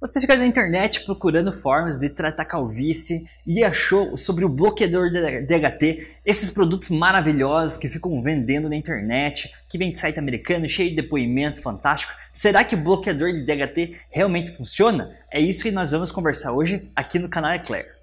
Você fica na internet procurando formas de tratar calvície e achou sobre o bloqueador DHT, esses produtos maravilhosos que ficam vendendo na internet, que vem de site americano, cheio de depoimento fantástico. Será que o bloqueador de DHT realmente funciona? É isso que nós vamos conversar hoje aqui no canal Eclair.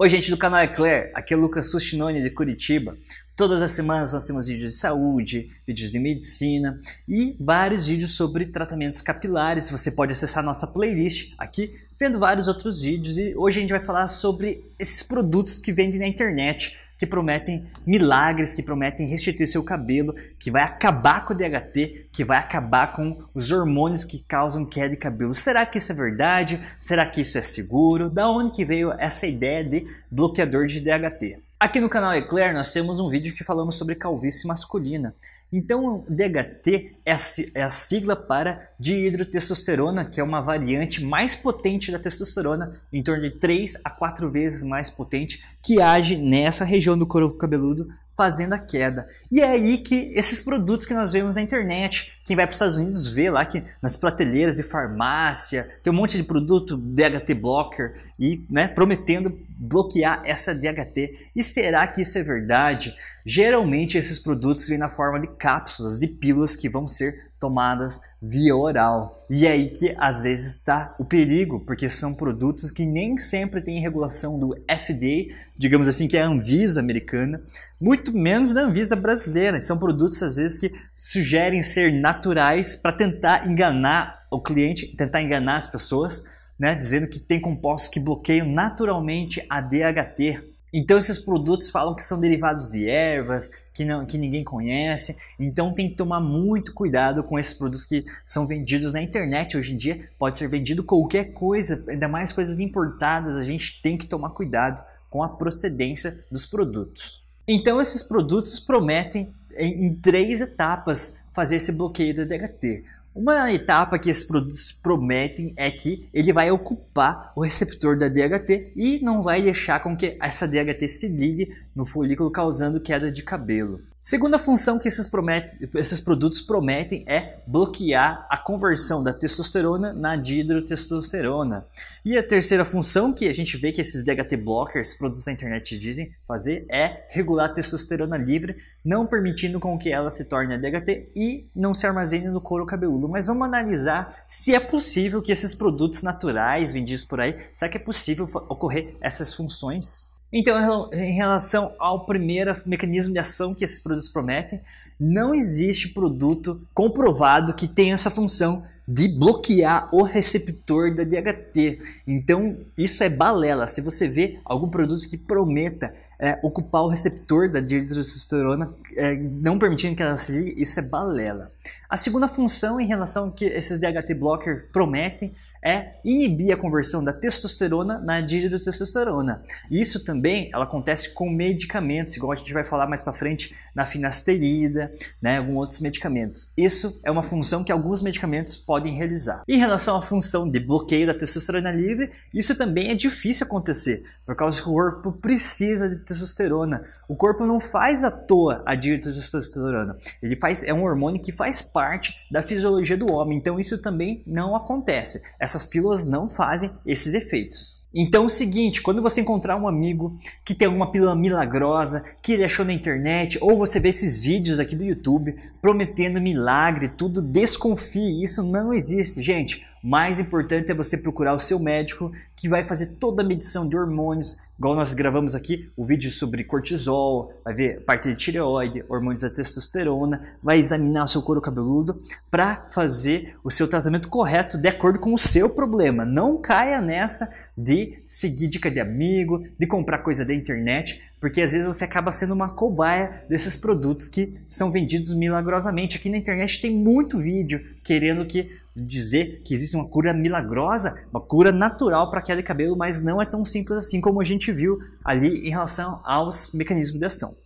Oi, gente do canal Eclair, aqui é Lucas Sustinoni de Curitiba. Todas as semanas nós temos vídeos de saúde, vídeos de medicina e vários vídeos sobre tratamentos capilares. Você pode acessar nossa playlist aqui, vendo vários outros vídeos. E hoje a gente vai falar sobre esses produtos que vendem na internet que prometem milagres, que prometem restituir seu cabelo, que vai acabar com o DHT, que vai acabar com os hormônios que causam queda de cabelo. Será que isso é verdade? Será que isso é seguro? Da onde que veio essa ideia de bloqueador de DHT. Aqui no canal Eclair nós temos um vídeo que falamos sobre calvície masculina. Então DHT é, é a sigla para dihidrotestosterona, que é uma variante mais potente da testosterona, em torno de 3 a 4 vezes mais potente, que age nessa região do couro cabeludo fazendo a queda. E é aí que esses produtos que nós vemos na internet, quem vai para os Estados Unidos vê lá que nas prateleiras de farmácia tem um monte de produto DHT blocker e né, prometendo bloquear essa DHT. E será que isso é verdade? Geralmente esses produtos vêm na forma de cápsulas, de pílulas que vão ser tomadas via oral. E é aí que às vezes está o perigo, porque são produtos que nem sempre têm regulação do FDA, digamos assim, que é a Anvisa americana, muito menos da Anvisa brasileira. São produtos às vezes que sugerem ser naturais para tentar enganar o cliente, tentar enganar as pessoas, né, dizendo que tem compostos que bloqueiam naturalmente a DHT, então esses produtos falam que são derivados de ervas, que, não, que ninguém conhece, então tem que tomar muito cuidado com esses produtos que são vendidos na internet hoje em dia, pode ser vendido qualquer coisa, ainda mais coisas importadas, a gente tem que tomar cuidado com a procedência dos produtos. Então esses produtos prometem em, em três etapas fazer esse bloqueio do DHT. Uma etapa que esses produtos prometem é que ele vai ocupar o receptor da DHT e não vai deixar com que essa DHT se ligue no folículo causando queda de cabelo. Segunda função que esses, promete, esses, produtos prometem é bloquear a conversão da testosterona na dihidrotestosterona. E a terceira função que a gente vê que esses DHT blockers, produtos da internet, dizem fazer é regular a testosterona livre, não permitindo com que ela se torne a DHT e não se armazene no couro cabeludo. Mas vamos analisar se é possível que esses produtos naturais vendidos por aí, será que é possível ocorrer essas funções? Então, em relação ao primeiro mecanismo de ação que esses produtos prometem, não existe produto comprovado que tenha essa função de bloquear o receptor da DHT. Então, isso é balela. Se você vê algum produto que prometa é, ocupar o receptor da dihidrotestosterona, é, não permitindo que ela se ligue, isso é balela. A segunda função em relação que esses DHT blockers prometem é inibir a conversão da testosterona na dihidrotestosterona. Isso também ela acontece com medicamentos, igual a gente vai falar mais para frente na finasterida, né, alguns outros medicamentos. Isso é uma função que alguns medicamentos podem realizar. Em relação à função de bloqueio da testosterona livre, isso também é difícil acontecer, por causa que o corpo precisa de testosterona. O corpo não faz à toa a dihidrotestosterona. Ele faz é um hormônio que faz parte da fisiologia do homem, então isso também não acontece. É essas pílulas não fazem esses efeitos. Então é o seguinte, quando você encontrar um amigo que tem alguma pílula milagrosa que ele achou na internet, ou você vê esses vídeos aqui do YouTube prometendo milagre, tudo, desconfie, isso não existe, gente. Mais importante é você procurar o seu médico que vai fazer toda a medição de hormônios, igual nós gravamos aqui o vídeo sobre cortisol, vai ver parte de tireoide, hormônios da testosterona, vai examinar o seu couro cabeludo para fazer o seu tratamento correto de acordo com o seu problema. Não caia nessa de seguir dica de amigo, de comprar coisa da internet, porque às vezes você acaba sendo uma cobaia desses produtos que são vendidos milagrosamente. Aqui na internet tem muito vídeo querendo que dizer que existe uma cura milagrosa, uma cura natural para queda de cabelo, mas não é tão simples assim como a gente viu ali em relação aos mecanismos de ação.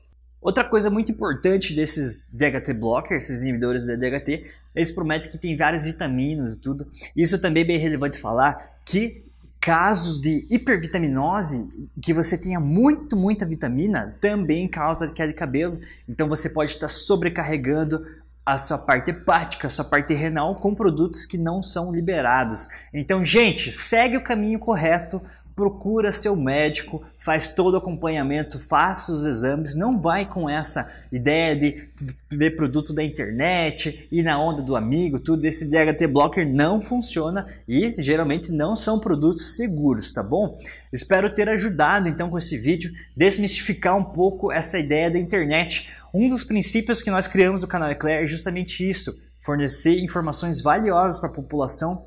Outra coisa muito importante desses DHT blockers, esses inibidores de DHT, eles prometem que tem várias vitaminas e tudo. Isso também é bem relevante falar que casos de hipervitaminose, que você tenha muito, muita vitamina, também causa queda de cabelo. Então você pode estar sobrecarregando a sua parte hepática, a sua parte renal com produtos que não são liberados. Então, gente, segue o caminho correto procura seu médico, faz todo o acompanhamento, faça os exames, não vai com essa ideia de ver produto da internet, ir na onda do amigo, tudo esse DHT blocker não funciona e geralmente não são produtos seguros, tá bom? Espero ter ajudado então com esse vídeo desmistificar um pouco essa ideia da internet. Um dos princípios que nós criamos no canal Eclair é justamente isso, fornecer informações valiosas para a população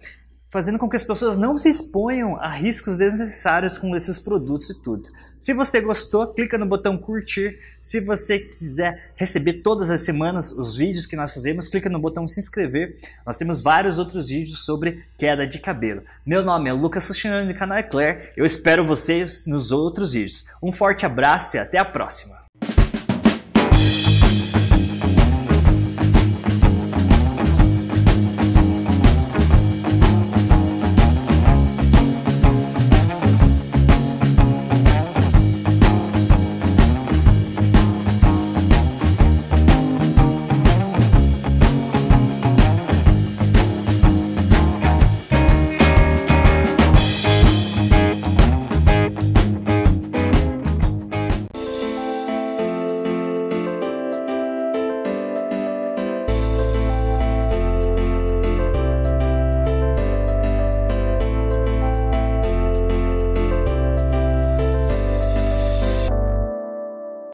fazendo com que as pessoas não se exponham a riscos desnecessários com esses produtos e tudo. Se você gostou, clica no botão curtir. Se você quiser receber todas as semanas os vídeos que nós fazemos, clica no botão se inscrever. Nós temos vários outros vídeos sobre queda de cabelo. Meu nome é Lucas Suchinani do canal Eclair. Eu espero vocês nos outros vídeos. Um forte abraço e até a próxima!